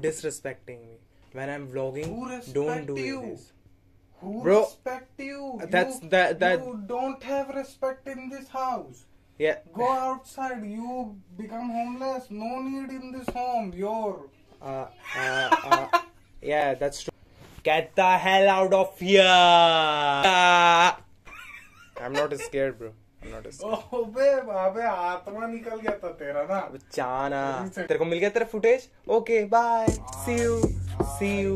disrespecting me when I'm vlogging. don't do you? this. Who Bro, respect you? That's you, that that. You don't have respect in this house. Yeah. Go outside. You become homeless. No need in this home. You're. Uh, uh, uh, yeah, that's true. Get the hell out of here! I'm not scared, bro. Oh, तेरा मिल गया तेरा footage okay bye see you see you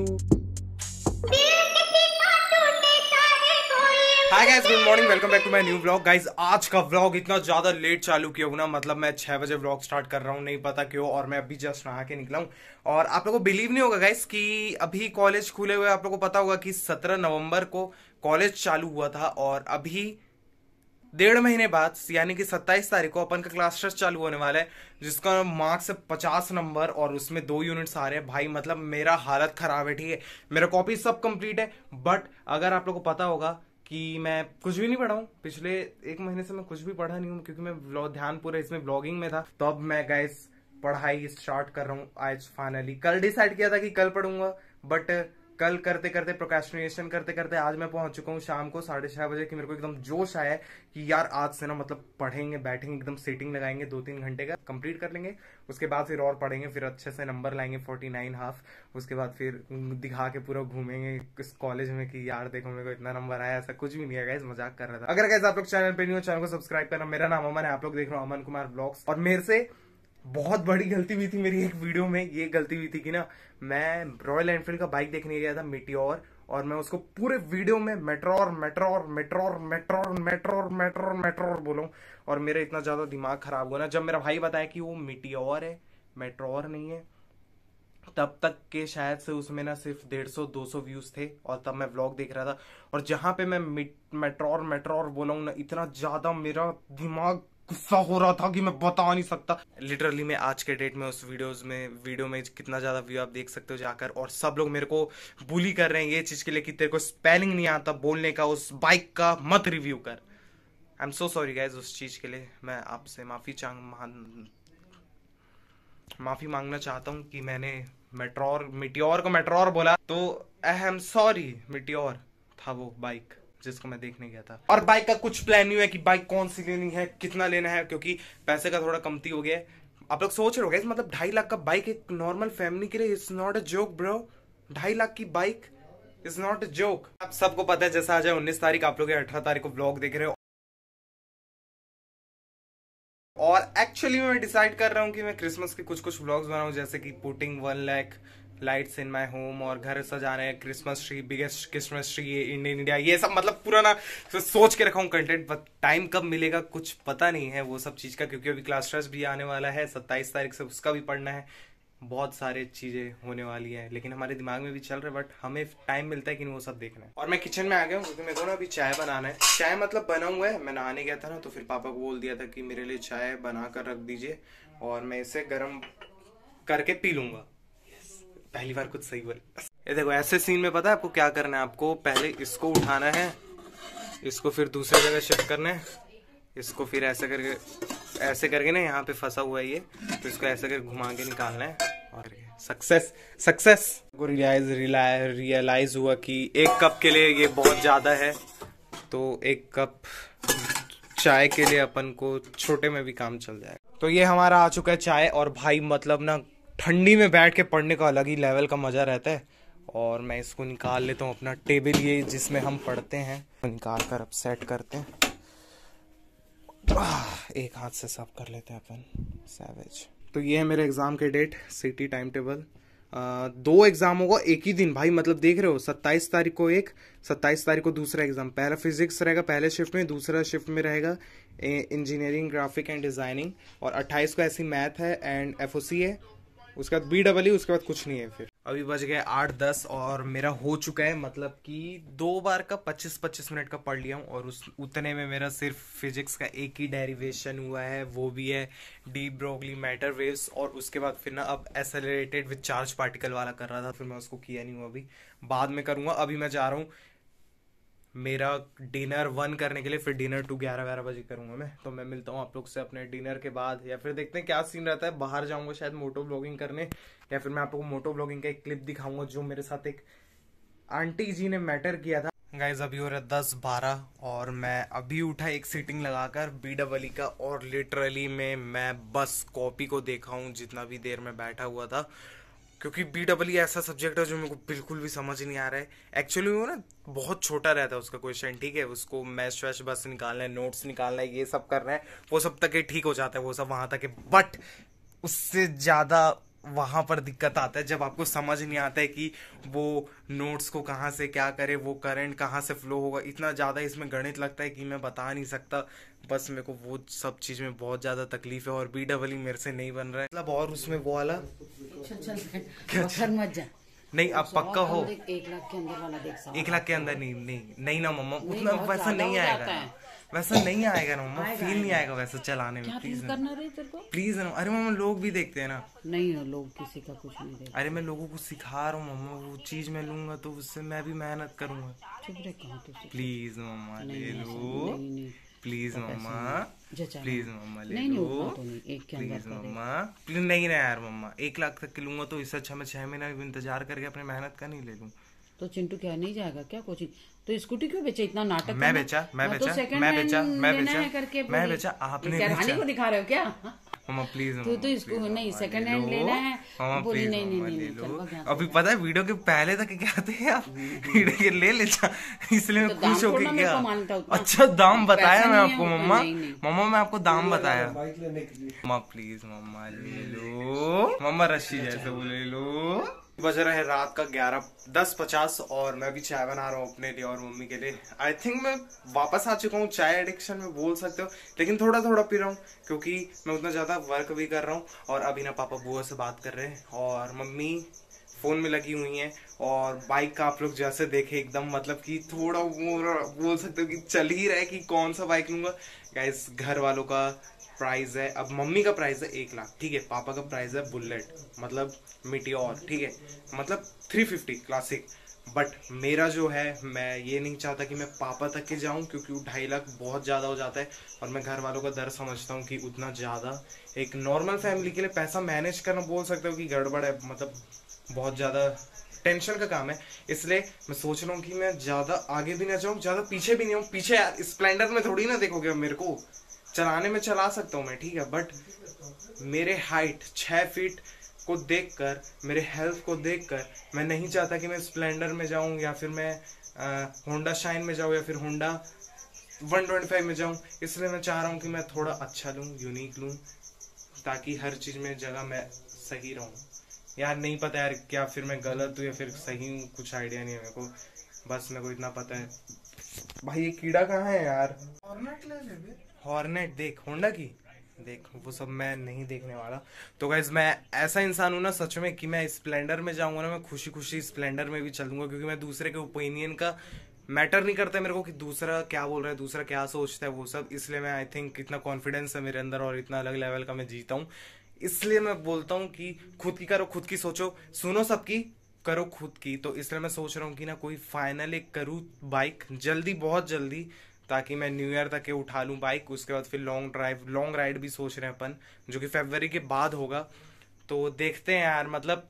hi guys good morning welcome back to my new vlog guys आज का vlog इतना ज्यादा late चालू किया हूँ ना मतलब मैं छह बजे व्लॉग स्टार्ट कर रहा हूँ नहीं पता क्यों और मैं अभी जस्ट नहा के निकला हूँ और आप लोगों को बिलीव नहीं होगा गाइस कि अभी कॉलेज खुले हुए आप लोगों को पता होगा कि सत्रह नवम्बर को कॉलेज चालू हुआ था और अभी डेढ़ महीने बाद यानी कि 27 तारीख को अपन का क्लास टेस्ट चालू होने वाला है जिसका मार्क्स है पचास नंबर और उसमें दो यूनिट्स आ रहे हैं भाई मतलब मेरा हालत खराब है ठीक है मेरा कॉपी सब कंप्लीट है बट अगर आप लोग को पता होगा कि मैं कुछ भी नहीं पढ़ा हूँ पिछले एक महीने से मैं कुछ भी पढ़ा नहीं हूँ क्योंकि मैं ध्यान पूरा इसमें ब्लॉगिंग में था तो अब मैं गाइस पढ़ाई स्टार्ट कर रहा हूँ आज फाइनली कल डिसाइड किया था कि कल पढ़ूंगा बट कल करते करते प्रोकेस्टिनेशन करते करते आज मैं पहुंच चुका हूँ शाम को साढ़े छह बजे की मेरे को एकदम जोश आया कि यार आज से ना मतलब पढ़ेंगे बैठेंगे एकदम सेटिंग लगाएंगे दो तीन घंटे का कंप्लीट कर लेंगे उसके बाद फिर और पढ़ेंगे फिर अच्छे से नंबर लाएंगे फोर्टी नाइन हाफ उसके बाद फिर दिखा के पूरा घूमेंगे इस कॉलेज में कि यार देखो मेरे को इतना नंबर आया ऐसा कुछ भी नहीं है गाइज मजाक कर रहा था अगर गाइज आप लोग चैनल पर नहीं हो चैनल को सब्सक्राइब करना मेरा नाम अमन है आप लोग देख रहे हो अमन कुमार ब्लॉग्स और मेरे से बहुत बड़ी गलती हुई थी मेरी एक वीडियो में ये गलती हुई थी कि ना मैं रॉयल एनफील्ड का बाइक देखने गया था मिट्टी और मैं उसको पूरे वीडियो में मेट्रोर मेट्रोर मेट्रोर मेट्रोर मेट्रोर मेट्रोर मेट्रोर बोलूँ और मेरा इतना ज़्यादा दिमाग खराब हुआ ना जब मेरा भाई बताया कि वो मिटियोर है मेट्रोर नहीं है तब तक के शायद से उसमें ना सिर्फ डेढ़ सौ दो सौ व्यूज थे और तब मैं व्लॉग देख रहा था और जहां पे मैं मेट्रोर मेट्रोर बोला हूँ ना इतना ज़्यादा मेरा दिमाग गुस्सा हो रहा था कि मैं बता नहीं सकता लिटरली मैं आज के डेट में उस वीडियोस में वीडियो में कितना ज़्यादा व्यू आप देख सकते हो जाकर और सब लोग मेरे को बुली कर रहे हैं ये चीज़ के लिए कि तेरे को स्पेलिंग नहीं आता बोलने का उस बाइक का मत रिव्यू कर I am so sorry guys उस चीज़ के लिए मैं आपसे माफ़ी चांग माफ़ी मांगना चाहता हूँ कि मैंने मेट्रोर मिट्योर को मेट्रोर बोला तो आई एम सॉरी मिट्योर था वो बाइक जिसको मैं देखने गया था और बाइक का कुछ प्लान नहीं है कि बाइक कौन सी लेनी है कितना लेना है क्योंकि पैसे का थोड़ा कमती हो गया है आप लोग सोच रहे हो गए मतलब ढाई लाख का बाइक एक नॉर्मल फैमिली के लिए it's not a joke bro ढाई लाख की bike is not a joke आप सबको पता है जैसा आज है उन्नीस तारीख आप लोग अठारह तारीख को ब्लॉग देख रहे हो और एक्चुअली मैं डिसाइड कर रहा हूँ कि मैं क्रिसमस के कुछ कुछ ब्लॉग्स बनाऊँ जैसे कि putting one lakh lights in my home और घर सजाने Christmas tree biggest Christmas tree Indian India ये सब मतलब पूरा ना तो सोच के रखा हूँ कंटेंट बट टाइम कब मिलेगा कुछ पता नहीं है वो सब चीज़ का क्योंकि अभी क्लास ट्रेस भी आने वाला है सत्ताईस तारीख से उसका भी पढ़ना है बहुत सारे चीज़ें होने वाली हैं लेकिन हमारे दिमाग में भी चल रहा है बट हमें टाइम मिलता है कि वो सब देखना है और मैं किचन में आ गया हूँ क्योंकि मेरे को ना अभी चाय बनाना है चाय मतलब बना हुआ है मैं नहाने गया था ना तो फिर पापा को बोल दिया था कि मेरे लिए चाय बना कर रख दीजिए और मैं इसे गर्म करके पी लूँगा पहली बार कुछ सही बोल ये देखो ऐसे सीन में पता है आपको क्या करना है आपको पहले इसको उठाना है इसको फिर दूसरे जगह शिफ्ट करना है इसको फिर ऐसे करके ऐसे करके ना यहाँ पे फंसा हुआ है ये तो इसको ऐसे करके घुमा के निकालना है और सक्सेस सक्सेस को रियलाइज रियलाइज हुआ कि एक कप के लिए ये बहुत ज़्यादा है तो एक कप चाय के लिए अपन को छोटे में भी काम चल जाएगा तो ये हमारा आ चुका है चाय और भाई मतलब ना ठंडी में बैठ के पढ़ने का अलग ही लेवल का मज़ा रहता है और मैं इसको निकाल लेता हूँ अपना टेबल ये जिसमें हम पढ़ते हैं निकाल कर अब सेट करते हैं एक हाथ से सब कर लेते हैं अपन सैवेज तो ये है मेरे एग्ज़ाम के डेट सिटी टाइम टेबल दो एग्ज़ाम होगा एक ही दिन भाई मतलब देख रहे हो सत्ताईस तारीख को एक सत्ताईस तारीख को दूसरा एग्ज़ाम पहला फिजिक्स रहेगा पहले शिफ्ट में दूसरा शिफ्ट में रहेगा इंजीनियरिंग ग्राफिक एंड डिज़ाइनिंग और अट्ठाईस को ऐसी मैथ है एंड एफ है उसके बाद बी डबल ई उसके बाद कुछ नहीं है फिर अभी बज गए आठ दस और मेरा हो चुका है मतलब कि दो बार का पच्चीस पच्चीस मिनट का पढ़ लिया हूँ और उस उतने में मेरा सिर्फ फिजिक्स का एक ही डेरिवेशन हुआ है वो भी है डी ब्रोगली मैटर वेव्स और उसके बाद फिर ना अब एसेलरेटेड विद चार्ज पार्टिकल वाला कर रहा था फिर मैं उसको किया नहीं हूँ अभी बाद में करूँगा अभी मैं जा रहा हूँ मेरा डिनर वन करने के लिए फिर डिनर टू ग्यारह ग्यारह बजे करूंगा मैं तो मैं मिलता हूँ आप लोग से अपने डिनर के बाद या फिर देखते हैं क्या सीन रहता है बाहर जाऊंगा शायद मोटो ब्लॉगिंग करने या फिर मैं आप लोग को मोटो ब्लॉगिंग का एक क्लिप दिखाऊंगा जो मेरे साथ एक आंटी जी ने मैटर किया था गाइज अभी हो रहा है दस बारह और मैं अभी उठा एक सीटिंग लगाकर बी डबल का और लिटरली में मैं बस कॉपी को देखा हूँ जितना भी देर में बैठा हुआ था क्योंकि बी डबल ई ऐसा सब्जेक्ट है जो मेरे को बिल्कुल भी समझ नहीं आ रहा है एक्चुअली वो ना बहुत छोटा रहता है उसका क्वेश्चन ठीक है उसको मैच वैश बस निकालना है नोट्स निकालना है ये सब करना है वो सब तक ठीक हो जाता है वो सब वहाँ तक बट उससे ज़्यादा वहाँ पर दिक्कत आता है जब आपको समझ नहीं आता है कि वो नोट्स को कहाँ से क्या करे वो करंट कहाँ से फ्लो होगा इतना ज़्यादा इसमें गणित लगता है कि मैं बता नहीं सकता बस मेरे को वो सब चीज़ में बहुत ज़्यादा तकलीफ है और बी डबल ई मेरे से नहीं बन रहा है मतलब और उसमें वो वाला नहीं आप पक्का हो एक लाख के अंदर वाला देख सकते एक लाख के अंदर नहीं नहीं नहीं ना मम्मा उतना वैसा नहीं आएगा वैसा नहीं आएगा ना मम्मा फील नहीं आएगा वैसा चलाने में प्लीज करना रहे प्लीज ना अरे मम्मा लोग भी देखते हैं ना नहीं लोग किसी का कुछ नहीं देखते अरे मैं लोगों को सिखा रहा हूँ मम्मा वो चीज मैं लूंगा तो उससे मैं भी मेहनत करूंगा प्लीज मम्मा ले लो प्लीज मम्मा प्लीज मम्मा ले लो तो प्लीज मम्मा प्लीज नहीं ना यार मम्मा एक लाख तक के लूंगा तो इससे अच्छा मैं छह महीना इंतजार करके अपनी मेहनत का नहीं ले लूँ तो चिंटू क्या नहीं जाएगा क्या कोचिंग तो स्कूटी क्यों बेचा इतना नाटक मैं बेचा मैं हाँ, तो बेचा मैं बेचा मैं बेचा मैं बेचा आपने को दिखा रहे हो क्या मामा प्लीज तू तो, तो इसको नहीं सेकंड हैंड लेना है मामा बोली नहीं नहीं नहीं अभी पता है वीडियो के पहले तक क्या आते हैं आप हम्म, हम्म, हम्म। वीडियो के ले ले इसलिए तो मैं खुश हो के क्या अच्छा दाम बताया मैं आपको मम्मा मम्मा मैं आपको दाम बताया मम्मा प्लीज मम्मा ले लो मम्मा रशी जैसे बोले लो बज रहे हैं रात का ग्यारह दस पचास और मैं भी चाय बना रहा हूँ अपने लिए और मम्मी के लिए आई थिंक मैं वापस आ चुका हूँ चाय एडिक्शन में बोल सकते हो लेकिन थोड़ा थोड़ा पी रहा हूँ क्योंकि मैं उतना ज़्यादा वर्क भी कर रहा हूँ और अभी ना पापा बुआ से बात कर रहे हैं और मम्मी फ़ोन में लगी हुई हैं और बाइक का आप लोग जैसे देखे एकदम मतलब कि थोड़ा वो बोल सकते हो कि चल ही रहा है कि कौन सा बाइक लूँगा क्या घर वालों का प्राइस है अब मम्मी का प्राइस है एक लाख ठीक है पापा का प्राइस है बुलेट मतलब मिटियोर ठीक है मतलब थ्री फिफ्टी क्लासिक बट मेरा जो है मैं ये नहीं चाहता कि मैं पापा तक के जाऊं क्योंकि वो ढाई लाख बहुत ज़्यादा हो जाता है और मैं घर वालों का दर समझता हूँ कि उतना ज़्यादा एक नॉर्मल फैमिली के लिए पैसा मैनेज करना बोल सकते हो कि गड़बड़ है मतलब बहुत ज़्यादा टेंशन का काम है इसलिए मैं सोच रहा हूँ कि मैं ज़्यादा आगे भी ना जाऊँ ज़्यादा पीछे भी नहीं हूँ पीछे यार स्प्लेंडर में थोड़ी ना देखोगे मेरे को चलाने में चला सकता हूँ मैं ठीक है बट मेरे हाइट छः फीट को देखकर मेरे हेल्थ को देखकर मैं नहीं चाहता कि मैं स्प्लेंडर में जाऊँ या फिर मैं होंडा शाइन में जाऊँ या फिर होंडा वन ट्वेंटी फाइव में जाऊँ इसलिए मैं चाह रहा हूँ कि मैं थोड़ा अच्छा लूँ यूनिक लूँ ताकि हर चीज़ में जगह मैं सही रहूँ यार नहीं पता यार क्या फिर मैं गलत हूँ या फिर सही हूँ कुछ आइडिया नहीं है मेरे को बस मेरे को इतना पता है भाई ये कीड़ा कहाँ है यार हॉर्नेट देख होंडा की देख वो सब मैं नहीं देखने वाला तो गाइज मैं ऐसा इंसान हूँ ना सच में कि मैं स्प्लेंडर में जाऊँगा ना मैं खुशी खुशी स्प्लेंडर में भी चलूंगा क्योंकि मैं दूसरे के ओपिनियन का मैटर नहीं करता मेरे को कि दूसरा क्या बोल रहा है दूसरा क्या सोचता है वो सब इसलिए मैं आई थिंक इतना कॉन्फिडेंस है मेरे अंदर और इतना अलग लेवल का मैं जीता हूँ इसलिए मैं बोलता हूँ कि खुद की करो खुद की सोचो सुनो सबकी करो खुद की तो इसलिए मैं सोच रहा हूँ कि ना कोई फाइनल एक करूँ बाइक जल्दी बहुत जल्दी ताकि मैं न्यू ईयर तक के उठा लूँ बाइक उसके बाद फिर लॉन्ग ड्राइव लॉन्ग राइड भी सोच रहे हैं अपन जो कि फेबररी के बाद होगा तो देखते हैं यार मतलब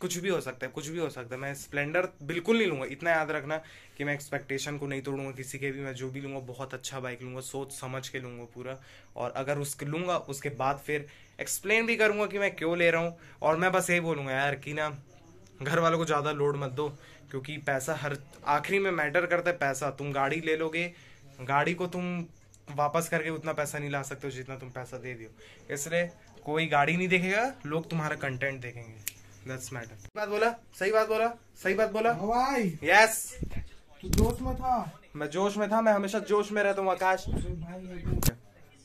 कुछ भी हो सकता है कुछ भी हो सकता है मैं स्प्लेंडर बिल्कुल नहीं लूँगा इतना याद रखना कि मैं एक्सपेक्टेशन को नहीं तोड़ूंगा किसी के भी मैं जो भी लूँगा बहुत अच्छा बाइक लूँगा सोच समझ के लूँगा पूरा और अगर उसके लूँगा उसके बाद फिर एक्सप्लेन भी करूँगा कि मैं क्यों ले रहा हूँ और मैं बस यही बोलूँगा यार कि ना घर वालों को ज़्यादा लोड मत दो क्योंकि पैसा हर आखिरी में मैटर करता है पैसा तुम गाड़ी ले लोगे गाड़ी को तुम वापस करके उतना पैसा नहीं ला सकते हो जितना तुम पैसा दे दियो इसलिए कोई गाड़ी नहीं देखेगा लोग तुम्हारा कंटेंट देखेंगे दैट्स मैटर सही बात बोला सही बात बोला सही बात बोला भाई यस yes. जोश में था मैं जोश में था मैं हमेशा जोश में रहता हूँ आकाश भाई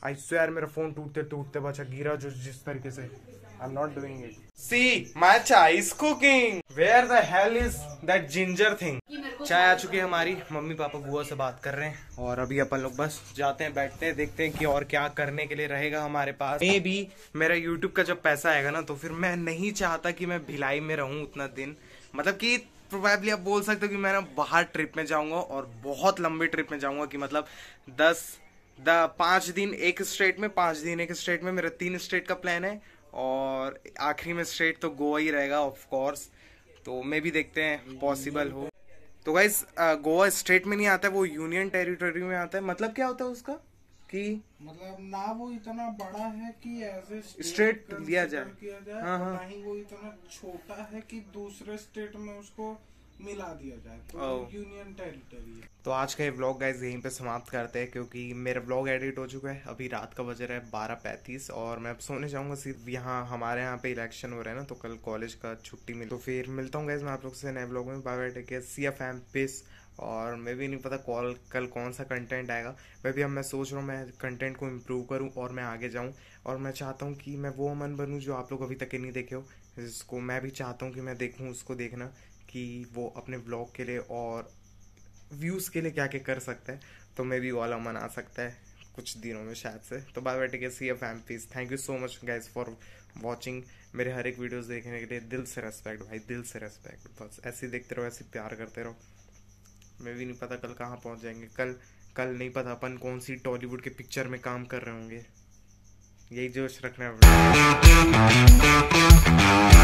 आई स्वेर मेरा फोन टूटते टूटते बचा गिरा जो जिस तरीके से I am not doing it see my chai is cooking where the hell is that ginger thing चाय आ चुकी है हमारी मम्मी पापा बुआ से बात कर रहे हैं और अभी अपन लोग बस जाते हैं बैठते हैं देखते हैं कि और क्या करने के लिए रहेगा हमारे पास मे भी मेरा YouTube का जब पैसा आएगा ना तो फिर मैं नहीं चाहता कि मैं भिलाई में रहूं उतना दिन मतलब कि प्रोबेबली आप बोल सकते हो कि मैं ना बाहर ट्रिप में जाऊंगा और बहुत लंबी ट्रिप में जाऊंगा कि मतलब दस द दिन एक स्टेट में पांच दिन एक स्टेट में मेरा तीन स्टेट का प्लान है और आखिरी में स्टेट तो गोवा ही रहेगा ऑफ कोर्स तो मैं भी देखते हैं पॉसिबल हो तो गाइज गोवा स्टेट में नहीं आता है वो यूनियन टेरिटोरी में आता है मतलब क्या होता है उसका कि मतलब ना वो इतना बड़ा है कि एज ए स्टेट लिया जाए, जाए हाँ हाँ ना ही वो इतना छोटा है कि दूसरे स्टेट में उसको मिला दिया जाए तो यूनियन टेरिटरी है तो आज का ये ब्लॉग गाइज यहीं पे समाप्त करते हैं क्योंकि मेरा ब्लॉग एडिट हो चुका है अभी रात का बज रहा है बारह पैंतीस और मैं अब सोने जाऊंगा सिर्फ यहाँ हमारे यहाँ पे इलेक्शन हो रहा है ना तो कल कॉलेज का छुट्टी मिल तो फिर मिलता हूँ गाइज मैं आप लोग से नए ब्लॉग में bye bye take see F M peace और मैं भी नहीं पता कॉल कल कौन सा कंटेंट आएगा मैं भी अब मैं सोच रहा हूँ मैं कंटेंट को इम्प्रूव करूँ और मैं आगे जाऊँ और मैं चाहता हूँ कि मैं वो अमन बनूँ जो आप लोग अभी तक नहीं देखे हो जिसको मैं भी चाहता हूँ कि मैं देखूँ उसको देखना कि वो अपने ब्लॉग के लिए और व्यूज़ के लिए क्या क्या कर सकता है तो मे बी ओला मन आ सकता है कुछ दिनों में शायद से तो bye bye take see a fam peace thank you so much guys for watching मेरे हर एक वीडियोस देखने के लिए दिल से रेस्पेक्ट भाई दिल से रेस्पेक्ट बस ऐसे ही देखते रहो ऐसे प्यार करते रहो मैं भी नहीं पता कल कहाँ पहुँच जाएंगे कल कल नहीं पता अपन कौन सी टॉलीवुड के पिक्चर में काम कर रहे होंगे यही जोश रखना है